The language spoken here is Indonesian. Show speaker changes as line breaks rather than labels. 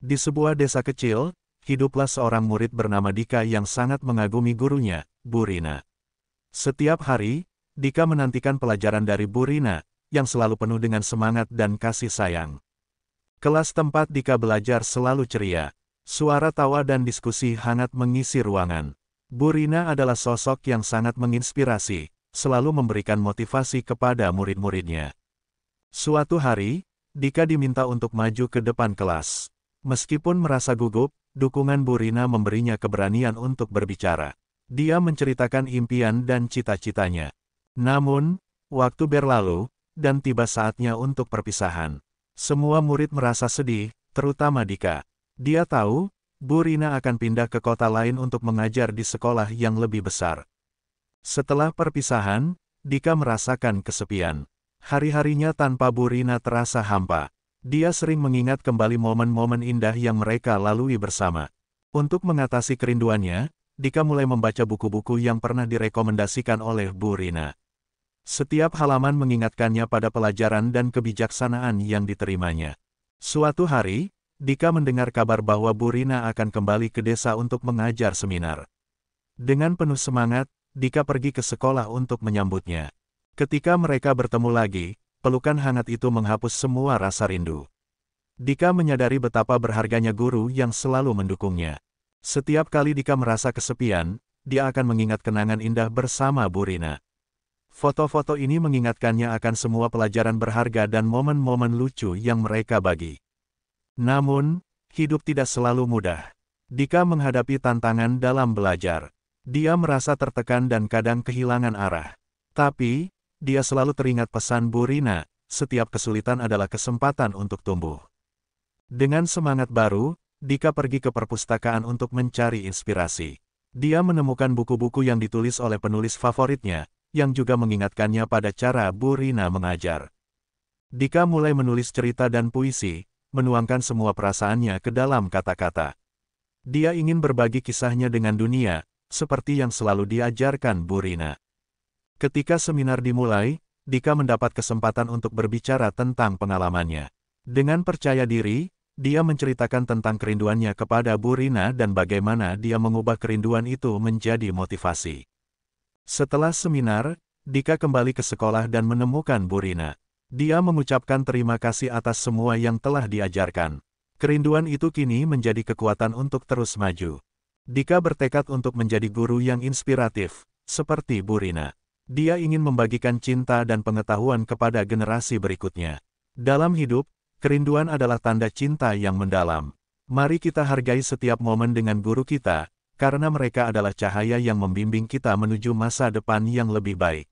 Di sebuah desa kecil, hiduplah seorang murid bernama Dika yang sangat mengagumi gurunya, Burina. Setiap hari, Dika menantikan pelajaran dari Burina, yang selalu penuh dengan semangat dan kasih sayang. Kelas tempat Dika belajar selalu ceria. Suara tawa dan diskusi hangat mengisi ruangan. Burina adalah sosok yang sangat menginspirasi, selalu memberikan motivasi kepada murid-muridnya. Suatu hari, Dika diminta untuk maju ke depan kelas. Meskipun merasa gugup, dukungan Burina memberinya keberanian untuk berbicara. Dia menceritakan impian dan cita-citanya. Namun, waktu berlalu, dan tiba saatnya untuk perpisahan. Semua murid merasa sedih, terutama Dika. Dia tahu, Burina akan pindah ke kota lain untuk mengajar di sekolah yang lebih besar. Setelah perpisahan, Dika merasakan kesepian. Hari-harinya tanpa Burina terasa hampa. Dia sering mengingat kembali momen-momen indah yang mereka lalui bersama. Untuk mengatasi kerinduannya, Dika mulai membaca buku-buku yang pernah direkomendasikan oleh Bu Rina. Setiap halaman mengingatkannya pada pelajaran dan kebijaksanaan yang diterimanya. Suatu hari, Dika mendengar kabar bahwa Bu Rina akan kembali ke desa untuk mengajar seminar. Dengan penuh semangat, Dika pergi ke sekolah untuk menyambutnya. Ketika mereka bertemu lagi, pelukan hangat itu menghapus semua rasa rindu. Dika menyadari betapa berharganya guru yang selalu mendukungnya. Setiap kali Dika merasa kesepian, dia akan mengingat kenangan indah bersama Burina. Foto-foto ini mengingatkannya akan semua pelajaran berharga dan momen-momen lucu yang mereka bagi. Namun, hidup tidak selalu mudah. Dika menghadapi tantangan dalam belajar. Dia merasa tertekan dan kadang kehilangan arah. Tapi, dia selalu teringat pesan Bu Rina, setiap kesulitan adalah kesempatan untuk tumbuh. Dengan semangat baru, Dika pergi ke perpustakaan untuk mencari inspirasi. Dia menemukan buku-buku yang ditulis oleh penulis favoritnya, yang juga mengingatkannya pada cara Bu Rina mengajar. Dika mulai menulis cerita dan puisi, menuangkan semua perasaannya ke dalam kata-kata. Dia ingin berbagi kisahnya dengan dunia, seperti yang selalu diajarkan Bu Rina. Ketika seminar dimulai, Dika mendapat kesempatan untuk berbicara tentang pengalamannya. Dengan percaya diri, dia menceritakan tentang kerinduannya kepada Bu Rina dan bagaimana dia mengubah kerinduan itu menjadi motivasi. Setelah seminar, Dika kembali ke sekolah dan menemukan Bu Rina. Dia mengucapkan terima kasih atas semua yang telah diajarkan. Kerinduan itu kini menjadi kekuatan untuk terus maju. Dika bertekad untuk menjadi guru yang inspiratif, seperti Bu Rina. Dia ingin membagikan cinta dan pengetahuan kepada generasi berikutnya. Dalam hidup, kerinduan adalah tanda cinta yang mendalam. Mari kita hargai setiap momen dengan guru kita, karena mereka adalah cahaya yang membimbing kita menuju masa depan yang lebih baik.